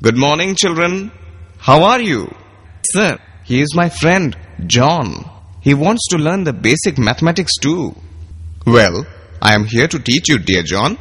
Good morning, children. How are you? Sir, he is my friend, John. He wants to learn the basic mathematics too. Well, I am here to teach you, dear John.